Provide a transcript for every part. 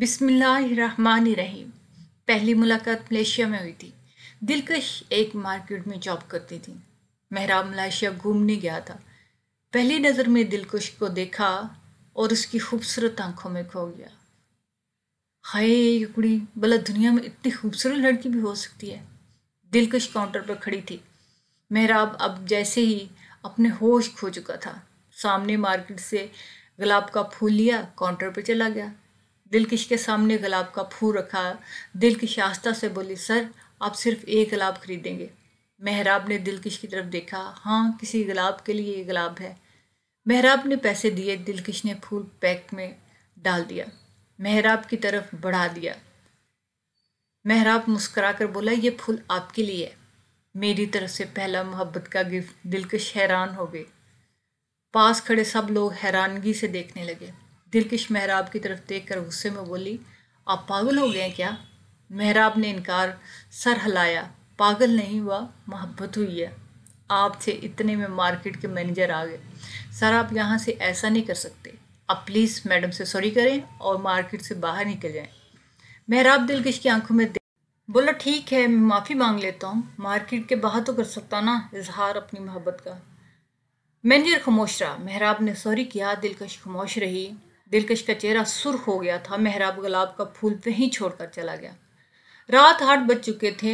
रहीम पहली मुलाकात मलेशिया में हुई थी दिलकश एक मार्केट में जॉब करती थी मेहराब मलेशिया घूमने गया था पहली नज़र में दिलकश को देखा और उसकी खूबसूरत आंखों में खो गया हाय ये कुड़ी भला दुनिया में इतनी खूबसूरत लड़की भी हो सकती है दिलकश काउंटर पर खड़ी थी मेहराब अब जैसे ही अपने होश खो चुका था सामने मार्केट से गुलाब का फूल लिया काउंटर पर चला गया दिलकश के सामने गुलाब का फूल रखा दिलकश आस्था से बोली सर आप सिर्फ एक गुलाब खरीदेंगे मेहराब ने दिलकश की तरफ देखा हाँ किसी गुलाब के लिए ये गुलाब है मेहराब ने पैसे दिए दिलकश ने फूल पैक में डाल दिया मेहराब की तरफ बढ़ा दिया मेहराब मुस्करा कर बोला ये फूल आपके लिए है मेरी तरफ से पहला मोहब्बत का गिफ्ट दिलकश हैरान हो गए पास खड़े सब लोग हैरानगी से देखने लगे दिलकश महराब की तरफ देख कर गुस्से में बोली आप पागल हो गए क्या महराब ने इनकार सर हलाया पागल नहीं हुआ मोहब्बत हुई है आप थे इतने में मार्केट के मैनेजर आ गए सर आप यहाँ से ऐसा नहीं कर सकते आप प्लीज़ मैडम से सॉरी करें और मार्केट से बाहर निकल जाएं मेहराब दिलकश की आंखों में बोला ठीक है मैं माफ़ी मांग लेता हूँ मार्केट के बाहर तो कर सकता ना इजहार अपनी मोहब्बत का मैनेजर खामोश रहा मेहराब ने सॉरी किया दिलकश खामोश रही दिलकश का चेहरा सुर्ख हो गया था मेहराब गुलाब का फूल वहीं छोड़कर चला गया रात आठ बज चुके थे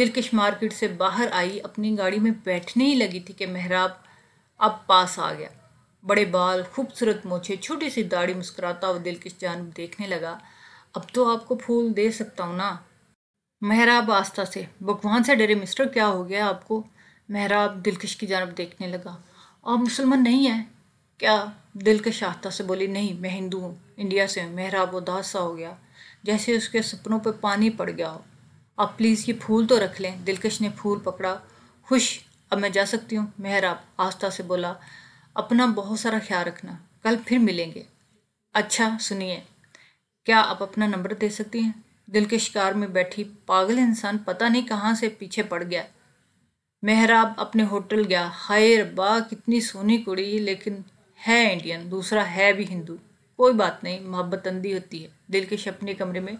दिलकश मार्केट से बाहर आई अपनी गाड़ी में बैठने ही लगी थी कि मेहराब अब पास आ गया बड़े बाल खूबसूरत मोछे छोटी सी दाढ़ी मुस्कुराता हुआ दिलकश जानब देखने लगा अब तो आपको फूल दे सकता हूँ ना मेहराब आस्था से भगवान से डरे मिस्टर क्या हो गया आपको मेहराब दिलकश की जानब देखने लगा आप मुसलमान नहीं हैं क्या दिल के शाहता से बोली नहीं मैं हिंदू हूँ इंडिया से मेहराब उदास सा हो गया जैसे उसके सपनों पर पानी पड़ गया हो आप प्लीज़ ये फूल तो रख लें दिलकश ने फूल पकड़ा खुश अब मैं जा सकती हूँ मेहराब आस्था से बोला अपना बहुत सारा ख्याल रखना कल फिर मिलेंगे अच्छा सुनिए क्या आप अपना नंबर दे सकती हैं दिल के शिकार में बैठी पागल इंसान पता नहीं कहाँ से पीछे पड़ गया मेहराब अपने होटल गया हाय रब्बा कितनी सोनी कुड़ी लेकिन है इंडियन दूसरा है भी हिंदू कोई बात नहीं मोहब्बत अंधी होती है दिल के शपने कमरे में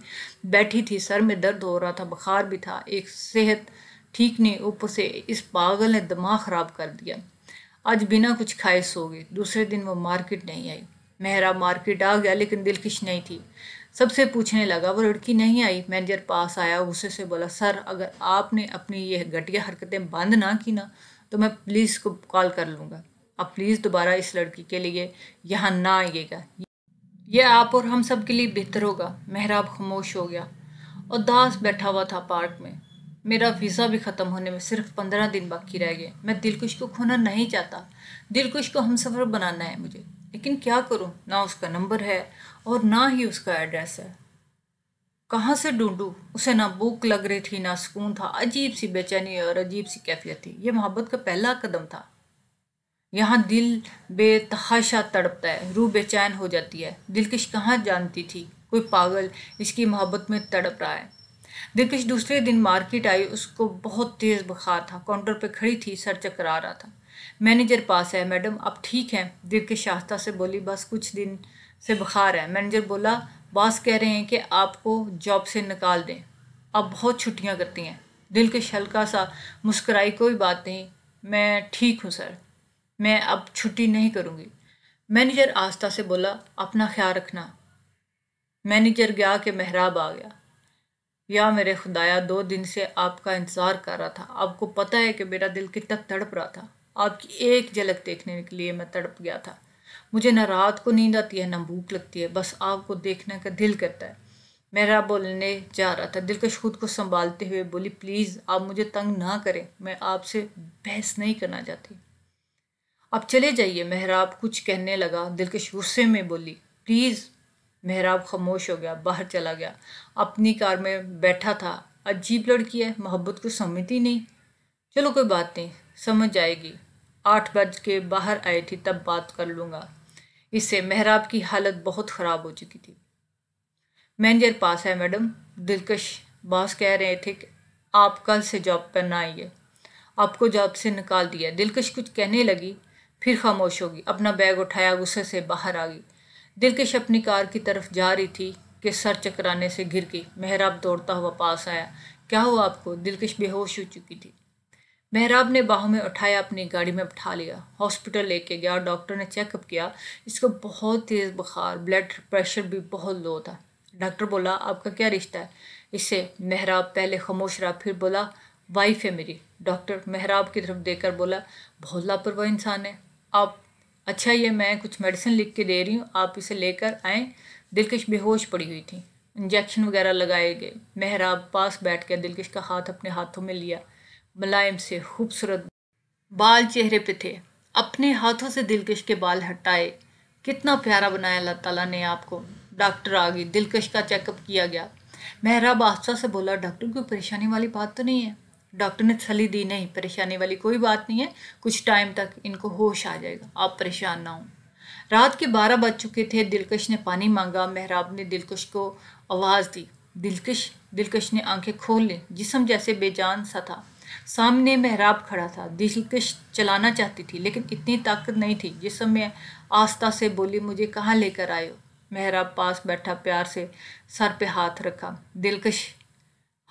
बैठी थी सर में दर्द हो रहा था बुखार भी था एक सेहत ठीक नहीं ऊपर से इस पागल ने दिमाग ख़राब कर दिया आज बिना कुछ खाए सो गई दूसरे दिन वो मार्केट नहीं आई मेहरा मार्केट आ गया लेकिन दिलकश नहीं थी सबसे पूछने लगा वो लड़की नहीं आई मैनेजर पास आया गुस्से से बोला सर अगर आपने अपनी यह घटिया हरकतें बंद ना की ना तो मैं पुलिस को कॉल कर लूँगा अब प्लीज़ दोबारा इस लड़की के लिए यहाँ ना आइएगा यह आप और हम सब के लिए बेहतर होगा मेहराब खामोश हो गया और दास बैठा हुआ था पार्क में मेरा वीज़ा भी ख़त्म होने में सिर्फ पंद्रह दिन बाकी रह गए मैं दिलकुश को खोना नहीं चाहता दिलकुश को हम सफ़र बनाना है मुझे लेकिन क्या करूँ ना उसका नंबर है और ना ही उसका एड्रेस है कहाँ से ढूंढूँ उसे ना भूख लग रही थी ना सुकून था अजीब सी बेचैनी और अजीब सी कैफियत थी यह मोहब्बत का पहला कदम था यहाँ दिल बेतहाशा तड़पता है रूह बेचैन हो जाती है दिलकश कहाँ जानती थी कोई पागल इसकी मोहब्बत में तड़प रहा है दिलकश दूसरे दिन मार्केट आई उसको बहुत तेज़ बुखार था काउंटर पर खड़ी थी सर चकरा रहा था मैनेजर पास है मैडम अब ठीक हैं दिलकश आस्था से बोली बस कुछ दिन से बुखार है मैनेजर बोला बॉस कह रहे हैं कि आपको जॉब से निकाल दें आप बहुत छुट्टियाँ करती हैं दिल के हल्का सा मुस्कराई कोई बात नहीं मैं ठीक हूँ सर मैं अब छुट्टी नहीं करूँगी मैनेजर आस्था से बोला अपना ख्याल रखना मैनेजर गया कि मेहराब आ गया या मेरे खुदाया दो दिन से आपका इंतज़ार कर रहा था आपको पता है कि मेरा दिल कितना तड़प रहा था आपकी एक झलक देखने के लिए मैं तड़प गया था मुझे ना रात को नींद आती है ना भूख लगती है बस आपको देखने का दिल करता है मेरा बोलने जा रहा था दिलकश खुद को संभालते हुए बोली प्लीज़ आप मुझे तंग ना करें मैं आपसे बहस नहीं करना चाहती आप चले जाइए मेहराब कुछ कहने लगा दिलकश गुस्से में बोली प्लीज़ मेहराब खामोश हो गया बाहर चला गया अपनी कार में बैठा था अजीब लड़की है मोहब्बत को समझती नहीं चलो कोई बात नहीं समझ आएगी आठ बज के बाहर आई थी तब बात कर लूँगा इससे मेहराब की हालत बहुत ख़राब हो चुकी थी मैनेजर पास है मैडम दिलकश बॉस कह रहे थे कि आप कल से जॉब पर ना आइए आपको जॉब से निकाल दिया दिलकश कुछ कहने लगी फिर खामोश होगी अपना बैग उठाया गुस्से से बाहर आ गई दिलकश अपनी कार की तरफ जा रही थी कि सर चकराने से गिर गई मेहराब दौड़ता हुआ पास आया क्या हुआ आपको दिलकश बेहोश हो चुकी थी मेहराब ने बाहों में उठाया अपनी गाड़ी में बैठा लिया हॉस्पिटल लेके गया और डॉक्टर ने चेकअप किया इसको बहुत तेज़ बुखार ब्लड प्रेशर भी बहुत लो था डॉक्टर बोला आपका क्या रिश्ता है इससे मेहराब पहले खामोश रहा फिर बोला वाइफ है मेरी डॉक्टर मेहराब की तरफ देखकर बोला बहुत लापरवाह इंसान है आप अच्छा ये मैं कुछ मेडिसिन लिख के दे रही हूँ आप इसे लेकर आए दिलकश बेहोश पड़ी हुई थी इंजेक्शन वगैरह लगाए गए मेहराब पास बैठ कर दिलकश का हाथ अपने हाथों में लिया मुलायम से खूबसूरत बाल चेहरे पे थे अपने हाथों से दिलकश के बाल हटाए कितना प्यारा बनाया अल्लाह ताला ने आपको डॉक्टर आ गई दिलकश का चेकअप किया गया मेहराब आस्था से बोला डॉक्टर कोई परेशानी वाली बात तो नहीं है डॉक्टर ने थली दी नहीं परेशानी वाली कोई बात नहीं है कुछ टाइम तक इनको होश आ जाएगा आप परेशान ना हो रात के बारह बज चुके थे दिलकश ने पानी मांगा मेहराब ने दिलकश को आवाज़ दी दिलकश दिलकश ने आंखें खोल ली जिसम जैसे बेजान सा था सामने मेहराब खड़ा था दिलकश चलाना चाहती थी लेकिन इतनी ताकत नहीं थी जिसम में आस्था से बोली मुझे कहाँ लेकर आयो मेहराब पास बैठा प्यार से सर पे हाथ रखा दिलकश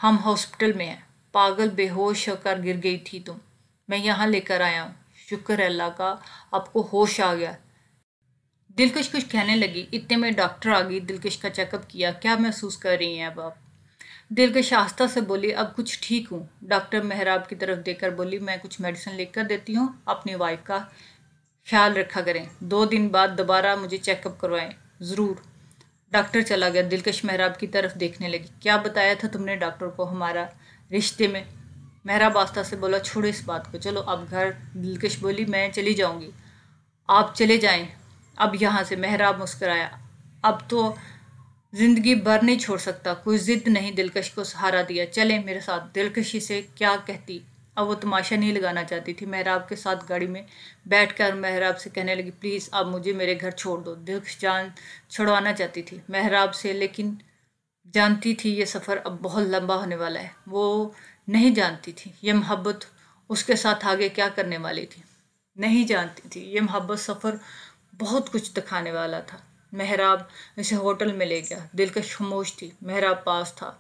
हम हॉस्पिटल में हैं पागल बेहोश होकर गिर गई थी तुम मैं यहाँ लेकर आया हूँ शुक्र है अल्लाह का आपको होश आ गया दिलकश कुछ कहने लगी इतने में डॉक्टर आ गई दिलकश का चेकअप किया क्या महसूस कर रही हैं अब आप दिलकश आस्था से बोली अब कुछ ठीक हूँ डॉक्टर मेहराब की तरफ देकर बोली मैं कुछ मेडिसिन लेकर देती हूँ अपनी वाइफ का ख्याल रखा करें दो दिन बाद दोबारा मुझे चेकअप करवाएं ज़रूर डॉक्टर चला गया दिलकश मेहराब की तरफ देखने लगी क्या बताया था तुमने डॉक्टर को हमारा रिश्ते में मेहरा आस्था से बोला छोड़ो इस बात को चलो अब घर दिलकश बोली मैं चली जाऊँगी आप चले जाएं अब यहाँ से मेहरा मुस्कराया अब तो ज़िंदगी भर नहीं छोड़ सकता कोई ज़िद नहीं दिलकश को सहारा दिया चले मेरे साथ दिलकशी से क्या कहती अब वो तमाशा नहीं लगाना चाहती थी मेहराब के साथ गाड़ी में बैठ कर मेहराब से कहने लगी प्लीज़ आप मुझे मेरे घर छोड़ दो दिलकश जान छुड़वाना चाहती थी मेहराब से लेकिन जानती थी ये सफ़र अब बहुत लंबा होने वाला है वो नहीं जानती थी ये मोहब्बत उसके साथ आगे क्या करने वाली थी नहीं जानती थी ये मोहब्बत सफ़र बहुत कुछ दिखाने वाला था मेहराब इसे होटल में ले गया दिलकश खमोश थी मेहराब पास था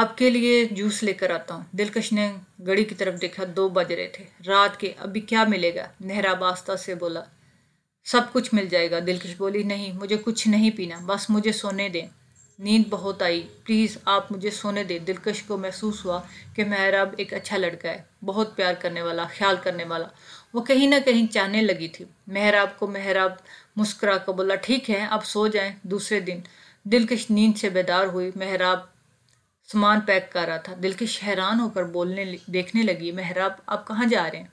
आपके लिए जूस लेकर आता हूँ दिलकश ने घड़ी की तरफ देखा दो बज रहे थे रात के अभी क्या मिलेगा मेहराब आस्था से बोला सब कुछ मिल जाएगा दिलकश बोली नहीं मुझे कुछ नहीं पीना बस मुझे सोने दें नींद बहुत आई प्लीज़ आप मुझे सोने दें दिलकश को महसूस हुआ कि महराब एक अच्छा लड़का है बहुत प्यार करने वाला ख्याल करने वाला वो कहीं ना कहीं चाहने लगी थी महराब को महराब मुस्करा कर बोला ठीक है अब सो जाएं दूसरे दिन दिलकश नींद से बेदार हुई महराब सामान पैक कर रहा था दिलकश हैरान होकर बोलने देखने लगी महराब आप कहाँ जा रहे हैं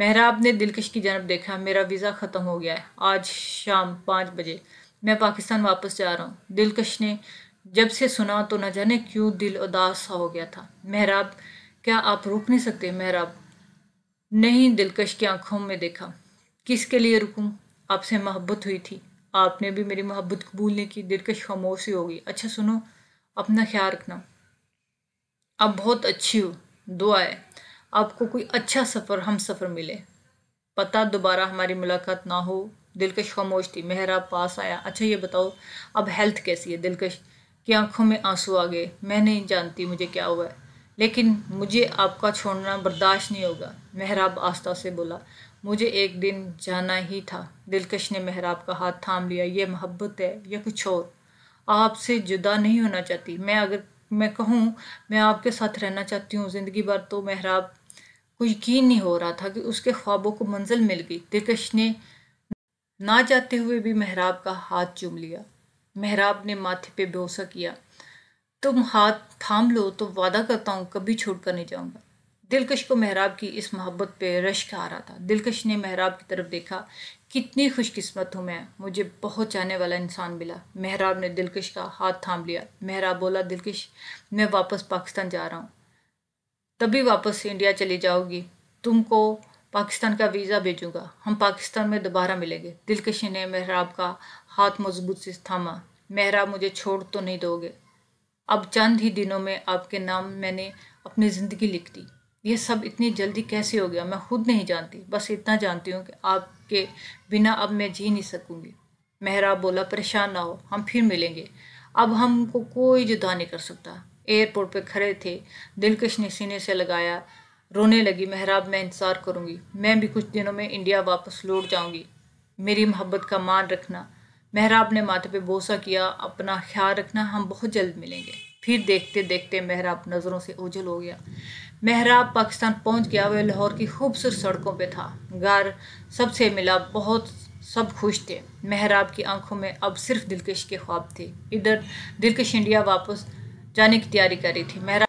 महराब ने दिलकश की जानब देखा मेरा वीज़ा ख़त्म हो गया है आज शाम पाँच बजे मैं पाकिस्तान वापस जा रहा हूँ दिलकश ने जब से सुना तो न जाने क्यों दिल उदास सा हो गया था मेहराब क्या आप रुक नहीं सकते मेहराब नहीं दिलकश की आंखों में देखा किसके लिए रुकूं आपसे मोहब्बत हुई थी आपने भी मेरी मोहब्बत कबूल नहीं की दिलकश खामोश ही होगी अच्छा सुनो अपना ख्याल रखना आप बहुत अच्छी हो दुआ है आपको कोई अच्छा सफ़र हम सफ़र मिले पता दोबारा हमारी मुलाकात ना हो दिलकश खामोश थी मेहराब पास आया अच्छा ये बताओ अब हेल्थ कैसी है दिलकश की आंखों में आंसू आ गए मैं नहीं जानती मुझे क्या हुआ है लेकिन मुझे आपका छोड़ना बर्दाश्त नहीं होगा मेहराब आस्था से बोला मुझे एक दिन जाना ही था दिलकश ने मेहराब का हाथ थाम लिया ये मोहब्बत है या कुछ और आपसे जुदा नहीं होना चाहती मैं अगर मैं कहूँ मैं आपके साथ रहना चाहती हूँ ज़िंदगी भर तो मेहराब को यकीन नहीं हो रहा था कि उसके ख्वाबों को मंजिल मिल गई दिलकश ने ना जाते हुए भी मेहराब का हाथ चूम लिया मेहराब ने माथे पे भरोसा किया तुम हाथ थाम लो तो वादा करता हूँ कभी छोड़ कर नहीं जाऊँगा दिलकश को मेहराब की इस मोहब्बत पे रश्क आ रहा था दिलकश ने मेहराब की तरफ देखा कितनी खुशकिस्मत हूँ मैं मुझे बहुत चाहने वाला इंसान मिला मेहराब ने दिलकश का हाथ थाम लिया मेहराब बोला दिलकश मैं वापस पाकिस्तान जा रहा हूँ तभी वापस इंडिया चली जाओगी तुमको पाकिस्तान का वीज़ा भेजूंगा हम पाकिस्तान में दोबारा मिलेंगे दिलकशी ने मेहराब का हाथ मजबूत से थामा मेहराब मुझे छोड़ तो नहीं दोगे अब चंद ही दिनों में आपके नाम मैंने अपनी ज़िंदगी लिख दी यह सब इतनी जल्दी कैसे हो गया मैं खुद नहीं जानती बस इतना जानती हूँ कि आपके बिना अब मैं जी नहीं सकूँगी मेहराब बोला परेशान ना हो हम फिर मिलेंगे अब हमको कोई जुदा नहीं कर सकता एयरपोर्ट पर खड़े थे दिलकश ने सीने से लगाया रोने लगी महराब मैं इंतज़ार करूँगी मैं भी कुछ दिनों में इंडिया वापस लौट जाऊँगी मेरी मोहब्बत का मान रखना महराब ने माथे पे भरोसा किया अपना ख्याल रखना हम बहुत जल्द मिलेंगे फिर देखते देखते महराब नज़रों से ओझल हो गया महराब पाकिस्तान पहुंच गया वह लाहौर की खूबसूरत सड़कों पे था गार सबसे मिला बहुत सब खुश थे महराब की आंखों में अब सिर्फ दिलकश के ख्वाब थे इधर दिलकश इंडिया वापस जाने की तैयारी कर रही थी महराब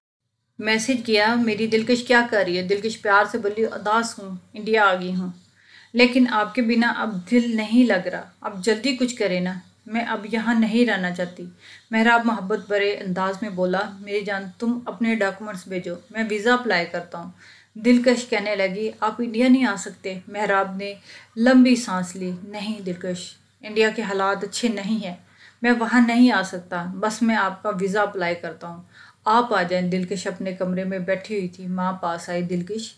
मैसेज किया मेरी दिलकश क्या कर रही है दिलकश प्यार से बोली उदास हूँ इंडिया आ गई हूँ लेकिन आपके बिना अब दिल नहीं लग रहा अब जल्दी कुछ करें ना मैं अब यहाँ नहीं रहना चाहती मेहराब मोहब्बत भरे अंदाज में बोला मेरी जान तुम अपने डॉक्यूमेंट्स भेजो मैं वीज़ा अप्लाई करता हूँ दिलकश कहने लगी आप इंडिया नहीं आ सकते मेहराब ने लंबी सांस ली नहीं दिलकश इंडिया के हालात अच्छे नहीं हैं मैं वहाँ नहीं आ सकता बस मैं आपका वीज़ा अप्लाई करता हूँ आप आ जाएं दिलकश अपने कमरे में बैठी हुई थी माँ पास आई दिलकश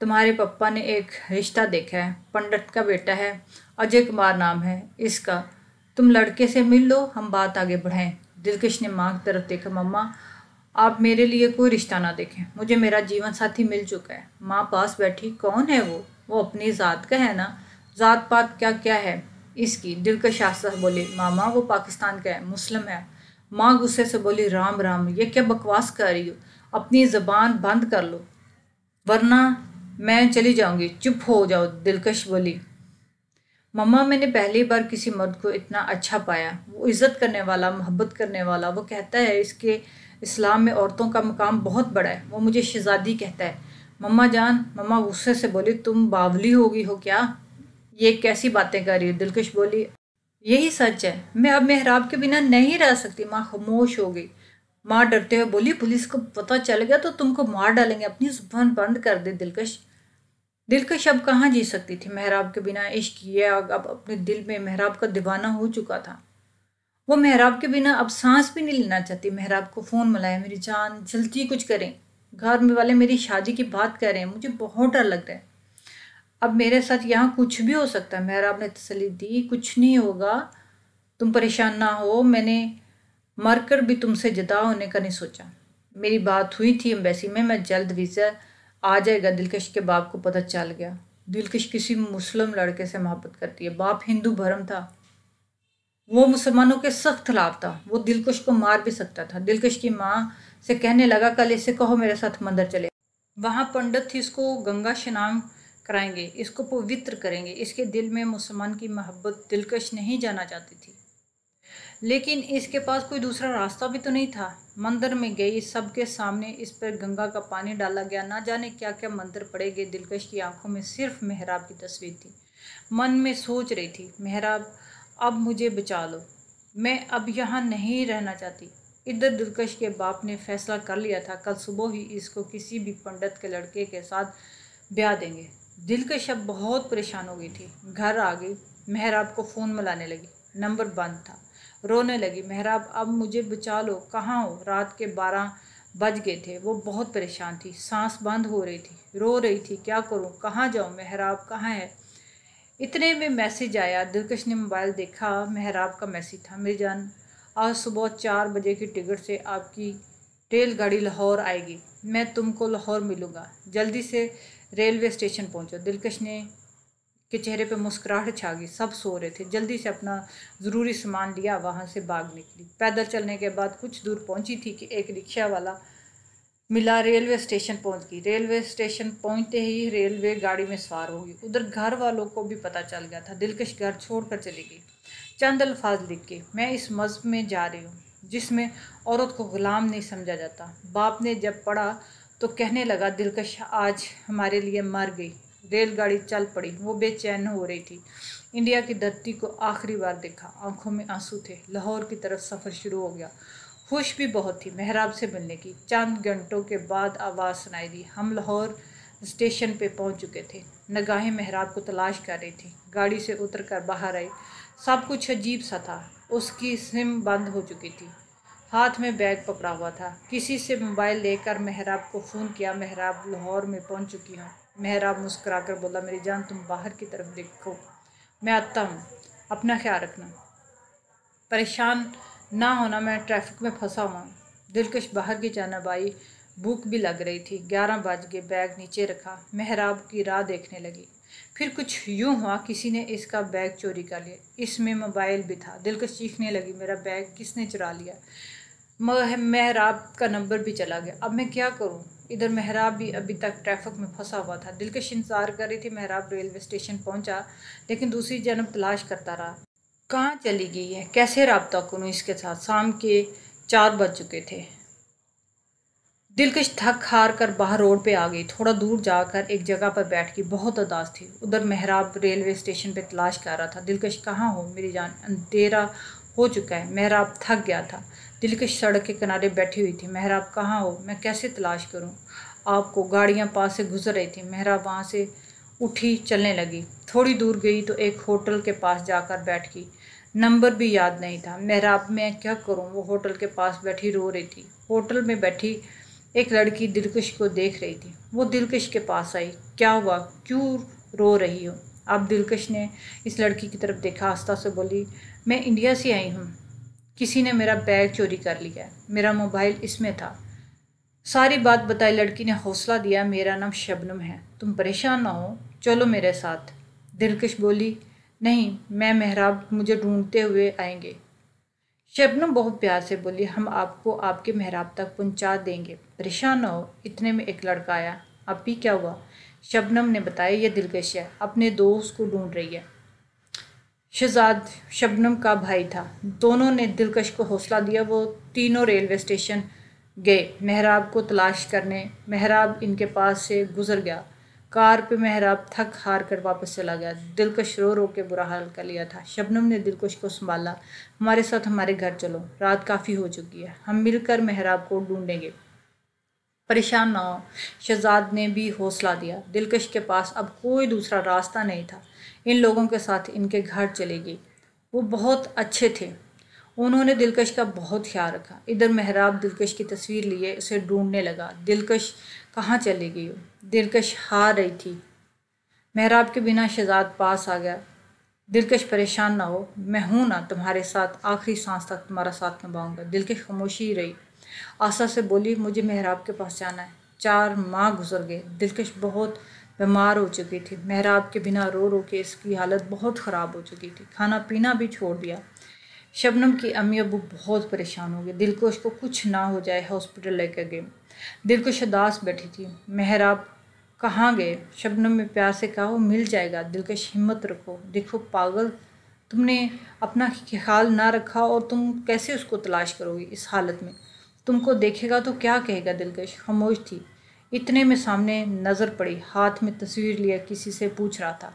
तुम्हारे पप्पा ने एक रिश्ता देखा है पंडित का बेटा है अजय कुमार नाम है इसका तुम लड़के से मिल लो हम बात आगे बढ़ाएं दिलकश ने माँ की तरफ देखा मम्मा आप मेरे लिए कोई रिश्ता ना देखें मुझे मेरा जीवन साथी मिल चुका है माँ पास बैठी कौन है वो वो अपनी ज़ात का है ना ज़ात पात क्या क्या है इसकी दिलकश आस्था बोले मामा वो पाकिस्तान का है मुस्लिम है माँ गुस्से से बोली राम राम ये क्या बकवास कर रही हो अपनी ज़बान बंद कर लो वरना मैं चली जाऊँगी चुप हो जाओ दिलकश बोली मम्मा मैंने पहली बार किसी मर्द को इतना अच्छा पाया वो इज़्ज़त करने वाला मोहब्बत करने वाला वो कहता है इसके इस्लाम में औरतों का मकाम बहुत बड़ा है वो मुझे शहजादी कहता है मम्मा जान मम्मा गुस्से से बोली तुम बावली होगी हो क्या ये कैसी बातें कर रही हो दिलकश बोली यही सच है मैं अब मेहराब के बिना नहीं रह सकती माँ खामोश हो गई माँ डरते हुए बोली पुलिस को पता चल गया तो तुमको मार डालेंगे अपनी जुबान बंद कर दे दिलकश दिलकश अब कहाँ जी सकती थी मेहराब के बिना इश्क ये अब अपने दिल में मेहराब का दीवाना हो चुका था वो मेहराब के बिना अब सांस भी नहीं लेना चाहती मेहराब को फ़ोन मिलाया मेरी जान जल्दी कुछ करें घर में वाले मेरी शादी की बात कर रहे हैं मुझे बहुत डर लग रहा है अब मेरे साथ यहाँ कुछ भी हो सकता है मेहराब ने तसली दी कुछ नहीं होगा तुम परेशान ना हो मैंने मरकर भी तुमसे जुदा होने का नहीं सोचा मेरी बात हुई थी एम्बेसी में मैं जल्द वीज़ा आ जाएगा दिलकश के बाप को पता चल गया दिलकश किसी मुस्लिम लड़के से मोहब्बत करती है बाप हिंदू भरम था वो मुसलमानों के सख्त खिलाफ था वो दिलकश को मार भी सकता था दिलकश की माँ से कहने लगा कल इसे कहो मेरे साथ मंदिर चले वहाँ पंडित थी इसको गंगा शनाम कराएंगे इसको पवित्र करेंगे इसके दिल में मुसलमान की मोहब्बत दिलकश नहीं जाना चाहती थी लेकिन इसके पास कोई दूसरा रास्ता भी तो नहीं था मंदिर में गई सबके सामने इस पर गंगा का पानी डाला गया ना जाने क्या क्या मंदिर पड़े गए दिलकश की आंखों में सिर्फ मेहराब की तस्वीर थी मन में सोच रही थी मेहराब अब मुझे बचा लो मैं अब यहाँ नहीं रहना चाहती इधर दिलकश के बाप ने फैसला कर लिया था कल सुबह ही इसको किसी भी पंडित के लड़के के साथ ब्याह देंगे शब बहुत परेशान हो गई थी घर आ गई मेहराब को फ़ोन मिलाने लगी नंबर बंद था रोने लगी मेहराब अब मुझे बचा लो कहाँ हो रात के बारह बज गए थे वो बहुत परेशान थी सांस बंद हो रही थी रो रही थी क्या करूँ कहाँ जाऊँ मेहराब कहाँ है इतने में मैसेज आया दिलकश ने मोबाइल देखा मेहराब का मैसेज था मेरी जान आज सुबह चार बजे की टिकट से आपकी रेलगाड़ी लाहौर आएगी मैं तुमको लाहौर मिलूँगा जल्दी से रेलवे स्टेशन पहुंचा दिलकश ने के चेहरे पर मुस्कुराहट छा गई सब सो रहे थे जल्दी से अपना ज़रूरी सामान लिया वहाँ से भाग निकली पैदल चलने के बाद कुछ दूर पहुँची थी कि एक रिक्शा वाला मिला रेलवे स्टेशन पहुँच गई रेलवे स्टेशन पहुँचते ही रेलवे गाड़ी में सवार हो गई उधर घर वालों को भी पता चल गया था दिलकश घर छोड़ कर चली गई चंद अल्फाज लिख के मैं इस मज़हब में जा रही हूँ जिसमें औरत को ग़ुलाम नहीं समझा जाता बाप ने जब पढ़ा तो कहने लगा दिलकश आज हमारे लिए मर गई रेलगाड़ी चल पड़ी वो बेचैन हो रही थी इंडिया की धरती को आखिरी बार देखा आंखों में आंसू थे लाहौर की तरफ सफ़र शुरू हो गया खुश भी बहुत थी मेहराब से मिलने की चंद घंटों के बाद आवाज़ सुनाई दी हम लाहौर स्टेशन पे पहुंच चुके थे नगाहें मेहराब को तलाश कर रही थी गाड़ी से उतर कर बाहर आई सब कुछ अजीब सा था उसकी सिम बंद हो चुकी थी हाथ में बैग पकड़ा हुआ था किसी से मोबाइल लेकर महराब को फ़ोन किया महराब लाहौर में पहुंच चुकी हूँ महराब कर बोला मेरी जान तुम बाहर की तरफ देखो मैं आता हूँ अपना ख्याल रखना परेशान ना होना मैं ट्रैफिक में फंसा हुआ दिलकश बाहर की जानब आई भूख भी लग रही थी ग्यारह बज गए बैग नीचे रखा महराब की राह देखने लगी फिर कुछ यूं हुआ किसी ने इसका बैग चोरी कर लिया इसमें मोबाइल भी था दिलकश चीखने लगी मेरा बैग किसने चुरा लिया महराब का नंबर भी चला गया अब मैं क्या करूँ इधर महराब भी अभी तक ट्रैफिक में फंसा हुआ था दिलकश इंतजार कर रही थी महराब रेलवे स्टेशन पहुंचा लेकिन दूसरी जन्म तलाश करता रहा कहाँ चली गई है कैसे रबता करूँ इसके साथ शाम के चार बज चुके थे दिलकश थक हार कर बाहर रोड पे आ गई थोड़ा दूर जाकर एक जगह पर बैठ गई बहुत उदास थी उधर मेहराब रेलवे स्टेशन पे तलाश कर रहा था दिलकश कहाँ हो मेरी जान अंधेरा हो चुका है मेहराब थक गया था दिलकश सड़क के किनारे बैठी हुई थी मेहराब कहाँ हो मैं कैसे तलाश करूँ आपको गाड़ियाँ पास से गुजर रही थी मेहराब वहाँ से उठी चलने लगी थोड़ी दूर गई तो एक होटल के पास जाकर बैठ गई नंबर भी याद नहीं था मेहराब मैं क्या करूँ वो होटल के पास बैठी रो रही थी होटल में बैठी एक लड़की दिलकश को देख रही थी वो दिलकश के पास आई क्या हुआ क्यों रो रही हो अब दिलकश ने इस लड़की की तरफ देखा आस्था से बोली मैं इंडिया से आई हूँ किसी ने मेरा बैग चोरी कर लिया मेरा मोबाइल इसमें था सारी बात बताई लड़की ने हौसला दिया मेरा नाम शबनम है तुम परेशान ना हो चलो मेरे साथ दिलकश बोली नहीं मैं मेहराब मुझे ढूंढते हुए आएंगे शबनम बहुत प्यार से बोली हम आपको आपके मेहराब तक पहुंचा देंगे परेशान ना हो इतने में एक लड़का आया अब भी क्या हुआ शबनम ने बताया यह दिलकश है अपने दोस्त को ढूंढ रही है शहजाद शबनम का भाई था दोनों ने दिलकश को हौसला दिया वो तीनों रेलवे स्टेशन गए महराब को तलाश करने महराब इनके पास से गुजर गया कार पे महराब थक हार कर वापस चला गया दिलकश रो रो के बुरा हाल कर लिया था शबनम ने दिलकश को संभाला हमारे साथ हमारे घर चलो रात काफ़ी हो चुकी है हम मिलकर महराब को ढूंढेंगे परेशान ना हो शहजाद ने भी हौसला दिया दिलकश के पास अब कोई दूसरा रास्ता नहीं था इन लोगों के साथ इनके घर चले गई वो बहुत अच्छे थे उन्होंने दिलकश का बहुत ख्याल रखा इधर मेहराब दिलकश की तस्वीर लिए उसे ढूंढने लगा दिलकश कहाँ चली गई दिलकश हार रही थी मेहराब के बिना शहजाद पास आ गया दिलकश परेशान ना हो मैं हूँ ना तुम्हारे साथ आखिरी सांस तक तुम्हारा साथ निभाऊंगा दिलकश खामोशी रही आशा से बोली मुझे मेहराब के पास जाना है चार माह गुजर गए दिलकश बहुत बीमार हो चुकी थी महराब के बिना रो रो के इसकी हालत बहुत ख़राब हो चुकी थी खाना पीना भी छोड़ दिया शबनम की अम्मी अबू बहुत परेशान हो गए दिल को उसको कुछ ना हो जाए हॉस्पिटल लेके गए दिल को शदास बैठी थी महराब कहाँ गए शबनम में प्यार से कहा वो मिल जाएगा दिल हिम्मत रखो देखो पागल तुमने अपना ख्याल ना रखा और तुम कैसे उसको तलाश करोगे इस हालत में तुमको देखेगा तो क्या कहेगा दिलकश खामोश थी इतने में सामने नज़र पड़ी हाथ में तस्वीर लिया किसी से पूछ रहा था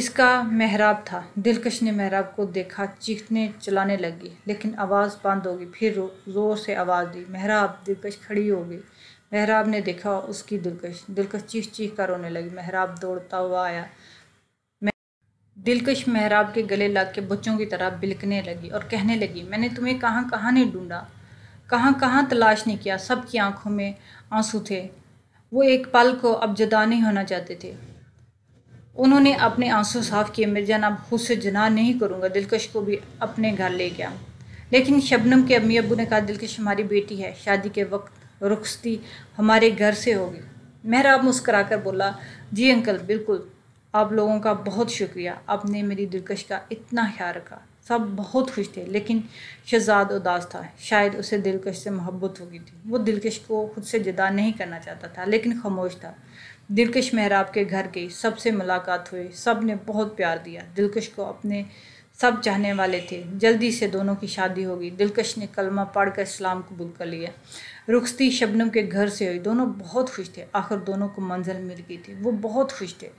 इसका मेहराब था दिलकश ने मेहराब को देखा चीखने चलाने लगी लेकिन आवाज़ बंद होगी फिर ज़ोर से आवाज़ दी मेहराब दिलकश खड़ी हो गई मेहराब ने देखा उसकी दिलकश दिलकश चीख चीख कर रोने लगी मेहराब दौड़ता हुआ आया दिलकश मेहराब के गले लग के बच्चों की तरह बिलकने लगी और कहने लगी मैंने तुम्हें कहाँ कहाँ नहीं ढूंढा कहाँ कहाँ तलाश नहीं किया सबकी आंखों में आंसू थे वो एक पल को अब जुदा नहीं होना चाहते थे उन्होंने अपने आंसू साफ किए मिर्जा अब खुद से जना नहीं करूँगा दिलकश को भी अपने घर ले गया लेकिन शबनम के अम्मी अबू ने कहा दिलकश हमारी बेटी है शादी के वक्त रुखसती हमारे घर से होगी मेहराब मुस्करा कर बोला जी अंकल बिल्कुल आप लोगों का बहुत शुक्रिया आपने मेरी दिलकश का इतना ख्याल रखा सब बहुत खुश थे लेकिन शहजाद उदास था शायद उसे दिलकश से मोहब्बत हो गई थी वो दिलकश को खुद से जुदा नहीं करना चाहता था लेकिन खामोश था दिलकश महराब के घर गई सब से मुलाकात हुई सब ने बहुत प्यार दिया दिलकश को अपने सब चाहने वाले थे जल्दी से दोनों की शादी हो गई दिलकश ने कलमा पढ़कर इस्लाम कबूल कर लिया रुखती शबनम के घर से हुई दोनों बहुत खुश थे आखिर दोनों को मंजिल मिल गई थी वो बहुत खुश थे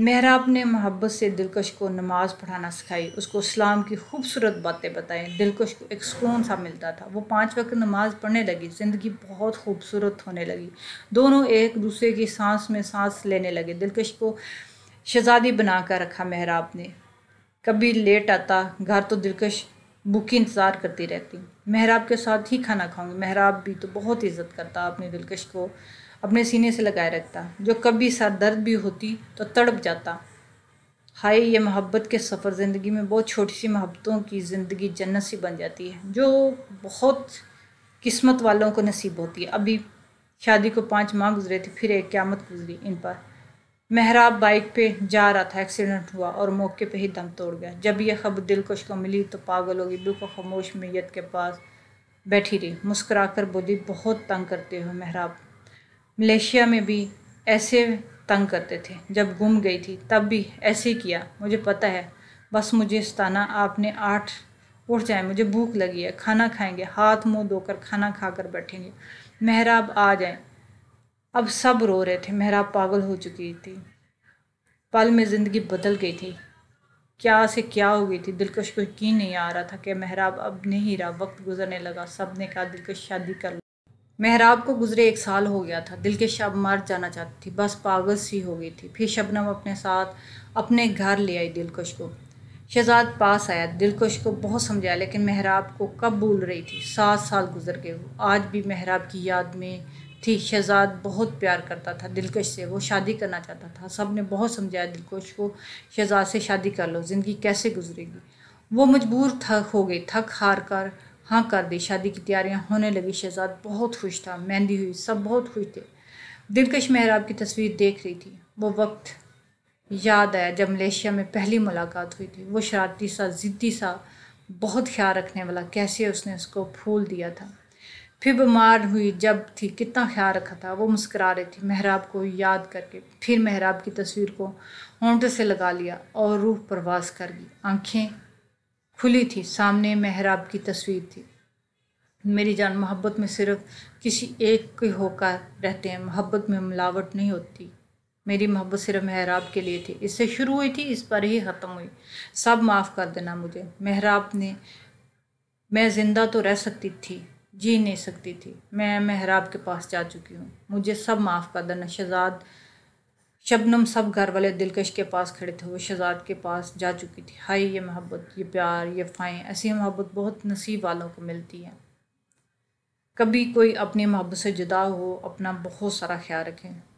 महराब ने मोहब्बत से दिलकश को नमाज़ पढ़ाना सिखाई उसको इस्लाम की खूबसूरत बातें बताई दिलकश को एक सुकून सा मिलता था वो पाँच वक्त नमाज़ पढ़ने लगी ज़िंदगी बहुत खूबसूरत होने लगी दोनों एक दूसरे की सांस में सांस लेने लगे दिलकश को शहजादी बना कर रखा महराब ने कभी लेट आता घर तो दिलकश भूखी इंतज़ार करती रहती महराब के साथ ही खाना खाऊंगी महराब भी तो बहुत इज़्ज़त करता अपने दिलकश को अपने सीने से लगाए रखता जो कभी सर दर्द भी होती तो तड़प जाता हाय ये मोहब्बत के सफ़र ज़िंदगी में बहुत छोटी सी मोहब्बतों की ज़िंदगी जन्नत सी बन जाती है जो बहुत किस्मत वालों को नसीब होती है अभी शादी को पाँच माह गुजरे थे फिर एक क्यामत गुजरी इन पर मेहराब बाइक पे जा रहा था एक्सीडेंट हुआ और मौके पे ही दम तोड़ गया जब यह खबर दिलकश को मिली तो पागल गई बिल्कुल खामोश मैत के पास बैठी रही मुस्करा कर बोली बहुत तंग करते हो मेहराब मलेशिया में भी ऐसे तंग करते थे जब गुम गई थी तब भी ऐसे किया मुझे पता है बस मुझे सताना आपने आठ उठ जाए मुझे भूख लगी है खाना खाएंगे हाथ मुंह धोकर खाना खाकर बैठेंगे मेहराब आ जाए अब सब रो रहे थे मेहराब पागल हो चुकी थी पल में ज़िंदगी बदल गई थी क्या से क्या हो गई थी दिलकश को यकीन नहीं आ रहा था कि मेहराब अब नहीं रहा वक्त गुजरने लगा सब ने कहा दिलकश शादी कर मेहराब को गुजरे एक साल हो गया था दिल के शब मर जाना चाहती थी बस पागल सी हो गई थी फिर शबनम अपने साथ अपने घर ले आई दिलकश को शहजाद पास आया दिलकश को बहुत समझाया लेकिन मेहराब को कब भूल रही थी सात साल गुजर गए आज भी मेहराब की याद में थी शहजाद बहुत प्यार करता था दिलकश से वो शादी करना चाहता था सब ने बहुत समझाया दिलकश को शहजाद से शादी कर लो ज़िंदगी कैसे गुजरेगी वो मजबूर थक हो गई थक हार कर हाँ कर दी शादी की तैयारियाँ होने लगी शहजाद बहुत खुश था मेहंदी हुई सब बहुत खुश थे दिलकश महराब की तस्वीर देख रही थी वो वक्त याद आया जब मलेशिया में पहली मुलाकात हुई थी वो शरारती सा ज़िद्दी सा बहुत ख्याल रखने वाला कैसे उसने उसको फूल दिया था फिर बीमार हुई जब थी कितना ख्याल रखा था वो मुस्करा रही थी महराब को याद करके फिर महराब की तस्वीर को होंठ से लगा लिया और रूह परवास कर गई आँखें खुली थी सामने मेहराब की तस्वीर थी मेरी जान मोहब्बत में सिर्फ किसी एक के होकर रहते हैं मोहब्बत में मिलावट नहीं होती मेरी मोहब्बत सिर्फ महराब के लिए थी इससे शुरू हुई थी इस पर ही ख़त्म हुई सब माफ़ कर देना मुझे महराब ने मैं ज़िंदा तो रह सकती थी जी नहीं सकती थी मैं महराब के पास जा चुकी हूँ मुझे सब माफ़ कर देना शहजाद शबनम सब घर वाले दिलकश के पास खड़े थे वो शहजाद के पास जा चुकी थी हाय ये मोहब्बत ये प्यार ये फ़ाएँ ऐसी मोहब्बत बहुत नसीब वालों को मिलती है कभी कोई अपनी मोहब्बत से जुदा हो अपना बहुत सारा ख्याल रखें